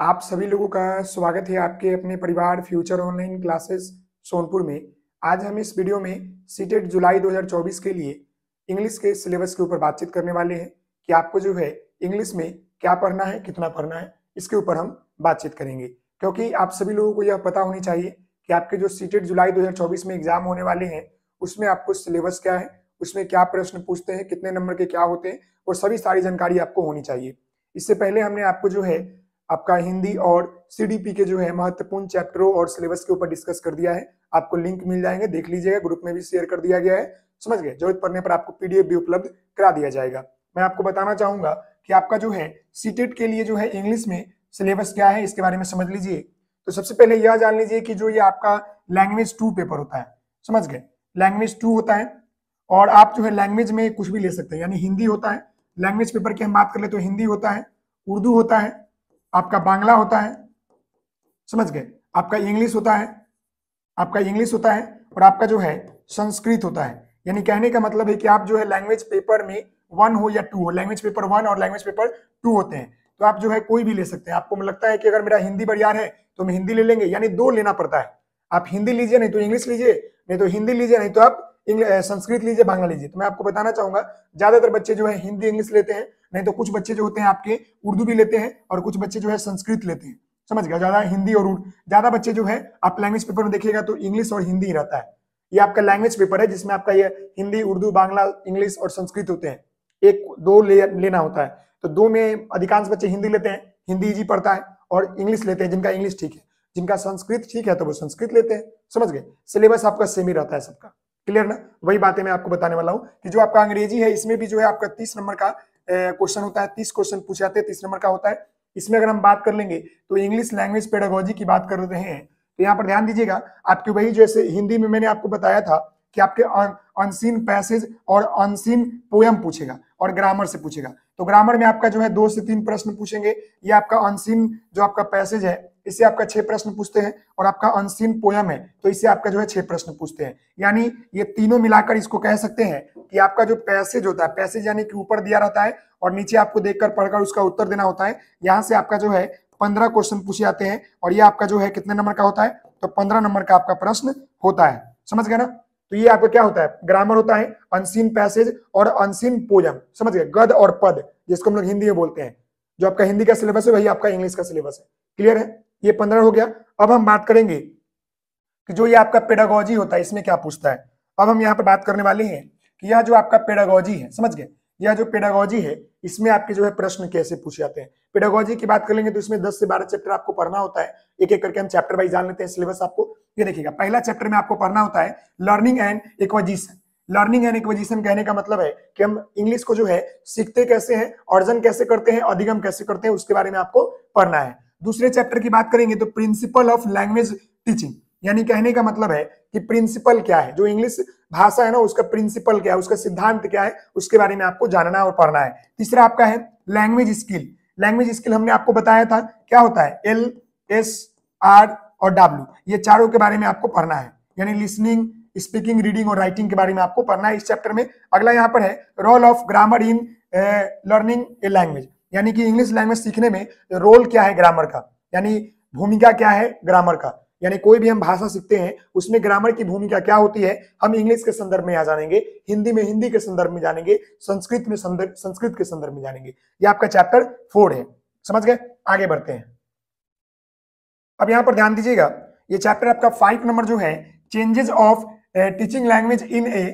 आप सभी लोगों का स्वागत है आपके अपने परिवार फ्यूचर ऑनलाइन क्लासेस सोनपुर में आज हम इस वीडियो में सीटेट जुलाई 2024 के लिए इंग्लिश के सिलेबस के ऊपर बातचीत करने वाले हैं कि आपको जो है इंग्लिश में क्या पढ़ना है कितना पढ़ना है इसके ऊपर हम बातचीत करेंगे क्योंकि आप सभी लोगों को यह पता होनी चाहिए कि आपके जो सीटेट जुलाई 2024 में एग्जाम होने वाले हैं उसमें आपको सिलेबस क्या है उसमें क्या प्रश्न पूछते हैं कितने नंबर के क्या होते हैं और सभी सारी जानकारी आपको होनी चाहिए इससे पहले हमने आपको जो है आपका हिंदी और सीडीपी के जो है महत्वपूर्ण चैप्टरों और सिलेबस के ऊपर डिस्कस कर दिया है आपको लिंक मिल जाएंगे देख लीजिएगा ग्रुप में भी शेयर कर दिया गया है समझ गए जरूरत पड़ने पर आपको पीडीएफ भी उपलब्ध करा दिया जाएगा मैं आपको बताना चाहूंगा कि आपका जो है सीटेट e के लिए जो है इंग्लिश में सिलेबस क्या है इसके बारे में समझ लीजिए तो सबसे पहले यह जान लीजिए कि जो ये आपका लैंग्वेज टू पेपर होता है समझ गए लैंग्वेज टू होता है और आप जो है लैंग्वेज में कुछ भी ले सकते हैं यानी हिंदी होता है लैंग्वेज पेपर की हम बात कर ले तो हिंदी होता है उर्दू होता है आपका बांग्ला होता है समझ गए आपका इंग्लिश होता है आपका इंग्लिश होता है और आपका जो है संस्कृत होता है यानी कहने का मतलब है कि आप जो है लैंग्वेज पेपर में वन हो या टू हो लैंग्वेज पेपर वन और लैंग्वेज पेपर टू होते हैं तो आप जो है कोई भी ले सकते हैं आपको लगता है कि अगर मेरा हिंदी बरियार है तो हम हिंदी ले लेंगे यानी दो लेना पड़ता है आप हिंदी लीजिए नहीं तो इंग्लिश लीजिए नहीं तो हिंदी लीजिए नहीं तो आप संस्कृत लीजिए बांग्ला लीजिए तो मैं आपको बताना चाहूंगा ज्यादातर बच्चे जो है हिंदी इंग्लिश लेते हैं नहीं तो कुछ बच्चे जो होते हैं आपके उर्दू भी लेते हैं और कुछ बच्चे जो है संस्कृत लेते हैं समझ गया ज्यादा हिंदी और ज्यादा बच्चे जो है आप लैंग्वेज पेपर में देखिएगा तो इंग्लिश और हिंदी ही रहता है ये आपका लैंग्वेज पेपर है जिसमें आपका ये हिंदी उर्दू बांग्ला इंग्लिश और संस्कृत होते हैं एक दो लेयर लेना होता है तो दो में अधिकांश बच्चे हिंदी लेते हैं हिंदी इजी पढ़ता है और इंग्लिश लेते हैं जिनका इंग्लिश ठीक है जिनका संस्कृत ठीक है तो वो संस्कृत लेते हैं समझ गए सिलेबस आपका सेम ही रहता है सबका क्लियर ना वही बातें मैं आपको बताने वाला हूँ कि जो आपका अंग्रेजी है इसमें भी जो है आपका तीस नंबर का क्वेश्चन होता है तीस क्वेश्चन पूछे जाते हैं तीस नंबर का होता है इसमें अगर हम बात कर लेंगे तो इंग्लिश लैंग्वेज पेडोगोजी की बात कर रहे हैं तो यहाँ पर ध्यान दीजिएगा आपके वही जैसे हिंदी में मैंने आपको बताया था कि आपके अनसीन पैसेज और अनसीन पोयम पूछेगा और ग्रामर से पूछेगा तो ग्रामर में आपका जो है दो से तीन प्रश्न पूछेंगे ये आपका अनसीन जो आपका पैसेज है इससे आपका छह प्रश्न पूछते हैं और आपका अनसीन पोयम है तो इससे आपका जो है छह प्रश्न पूछते हैं यानी ये तीनों मिलाकर इसको कह सकते हैं कि आपका जो पैसेज होता है पैसेज यानी कि ऊपर दिया रहता है और नीचे आपको देखकर पढ़कर उसका उत्तर देना होता है यहाँ से आपका जो है पंद्रह क्वेश्चन पूछे जाते हैं और ये आपका जो है कितने नंबर का होता है तो पंद्रह नंबर का आपका प्रश्न होता है समझ गए ना तो ये आपका क्या होता है ग्रामर होता है अनसीन पैसेज और अनसीन पोयम समझ गए गद और पद जिसको हम लोग हिंदी में बोलते हैं जो आपका हिंदी का सिलेबस है वही आपका इंग्लिश का सिलेबस है क्लियर है ये पंद्रह हो गया अब हम बात करेंगे कि जो ये आपका पेडागोजी होता है इसमें क्या पूछता है अब हम यहाँ पर बात करने वाले हैं कि यह जो आपका पेडागोजी है समझ गए यह जो पेडागोजी है इसमें आपके जो है प्रश्न कैसे पूछे जाते हैं पेडागोजी की बात करेंगे तो इसमें 10 से 12 चैप्टर आपको पढ़ना होता है एक एक करके हम चैप्टर वाइज जान लेते हैं सिलेबस आपको ये देखिएगा पहला चैप्टर में आपको पढ़ना होता है learning and acquisition learning and acquisition कहने का मतलब है कि हम इंग्लिश को जो है सीखते कैसे हैं अर्जन कैसे करते हैं अधिगम कैसे करते हैं उसके बारे में आपको पढ़ना है दूसरे चैप्टर की बात करेंगे तो प्रिंसिपल ऑफ लैंग्वेज टीचिंग यानी कहने का मतलब है कि प्रिंसिपल क्या है जो इंग्लिश भाषा है ना उसका प्रिंसिपल क्या है उसका सिद्धांत क्या है उसके बारे में आपको जानना और पढ़ना है तीसरा आपका है लैंग्वेज स्किल लैंग्वेज स्किल हमने आपको बताया था क्या होता है एल एस आर और डब्ल्यू ये चारों के बारे में आपको पढ़ना है यानी लिसनिंग स्पीकिंग रीडिंग और राइटिंग के बारे में आपको पढ़ना है इस चैप्टर में अगला यहाँ पर है role of grammar in learning a language यानी कि इंग्लिश लैंग्वेज सीखने में रोल क्या है ग्रामर का यानी भूमिका क्या है ग्रामर का यानी कोई भी हम भाषा सीखते हैं उसमें ग्रामर की भूमिका क्या होती है हम इंग्लिश के संदर्भ में यहाँ जानेंगे हिंदी में हिंदी के संदर्भ में जानेंगे संस्कृत में संदर्भ संस्कृत के संदर्भ में जानेंगे ये आपका चैप्टर फोर है समझ गए आगे बढ़ते हैं अब यहाँ पर ध्यान दीजिएगा ये चैप्टर आपका फाइव नंबर जो है changes of teaching language in a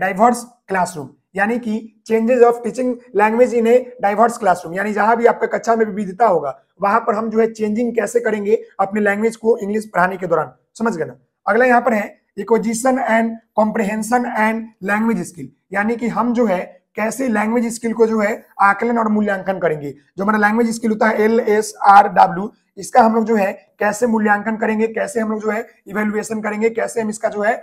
diverse classroom यानी कि changes of teaching language in a diverse classroom यानी जहां भी आपका कक्षा में विविधता होगा वहां पर हम जो है चेंजिंग कैसे करेंगे अपने लैंग्वेज को इंग्लिश पढ़ाने के दौरान समझ गए ना अगला यहाँ पर है acquisition and comprehension and language skill यानी कि हम जो है कैसे लैंग्वेज स्किल को जो है आकलन और मूल्यांकन करेंगे जो हमारा लैंग्वेज स्किल होता है एल एस आर डब्ल्यू इसका हम लोग जो है कैसे मूल्यांकन करेंगे कैसे हम लोग जो है इवेल्युएशन करेंगे कैसे हम इसका जो है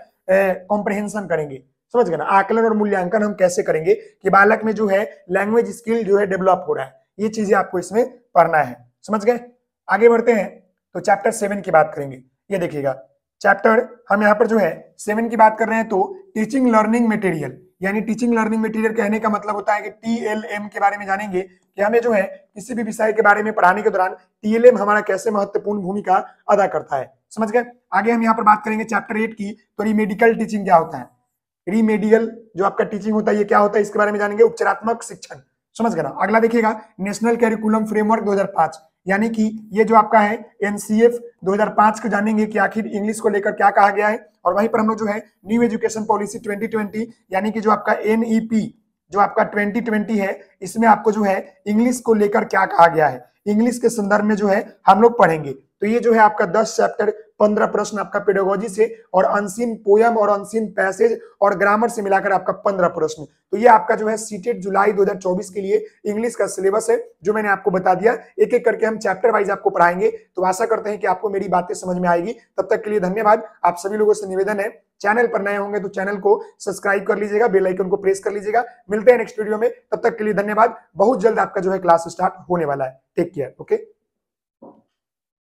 कॉम्प्रिहेंशन करेंगे समझ गए ना आकलन और मूल्यांकन हम कैसे करेंगे कि बालक में जो है लैंग्वेज स्किल जो है डेवलप हो रहा है ये चीजें आपको इसमें पढ़ना है समझ गए आगे बढ़ते हैं तो चैप्टर सेवन की बात करेंगे ये देखिएगा चैप्टर हम यहाँ पर जो है सेवन की बात कर रहे हैं तो टीचिंग लर्निंग मेटेरियल यानी टीचिंग लर्निंग मटेरियल कहने का मतलब होता है कि टीएलएम के बारे में जानेंगे कि हमें जो है किसी भी विषय के बारे में पढ़ाने के दौरान टीएलएम हमारा कैसे महत्वपूर्ण भूमिका अदा करता है समझ गए आगे हम यहाँ पर बात करेंगे चैप्टर एट की तो ये मेडिकल टीचिंग क्या होता है रिमेडियल जो आपका टीचिंग होता है ये क्या होता है इसके बारे में जानेंगे उपचारात्मक शिक्षण समझ गया अगला देखिएगा नेशनल कैरिकुलम फ्रेमवर्क 2005 यानी कि ये जो आपका है एनसीएफ 2005 को जानेंगे कि आखिर इंग्लिश को लेकर क्या कहा गया है और वहीं पर हम लोग जो है न्यू एजुकेशन पॉलिसी 2020 यानी कि जो आपका एनईपी e जो आपका 2020 है इसमें आपको जो है इंग्लिश को लेकर क्या कहा गया है इंग्लिश के संदर्भ में जो है हम लोग पढ़ेंगे तो ये जो है आपका दस चैप्टर पंद्रह प्रश्न आपका पेडोगोजी से और अनसीन पोयम और अनसीन पैसेज और ग्रामर से मिलाकर आपका पंद्रह प्रश्न तो ये आपका जो है सीटेट जुलाई 2024 के लिए इंग्लिश का सिलेबस है जो मैंने आपको बता दिया एक एक करके हम चैप्टर वाइज आपको पढ़ाएंगे तो आशा करते हैं कि आपको मेरी बातें समझ में आएगी तब तक के लिए धन्यवाद आप सभी लोगों से निवेदन है चैनल पर नए होंगे तो चैनल को सब्सक्राइब कर लीजिएगा बेल आइकन को प्रेस कर लीजिएगा मिलते हैं नेक्स्ट वीडियो में तब तक के लिए धन्यवाद बहुत जल्द आपका जो है क्लास स्टार्ट होने वाला है टेक केयर ओके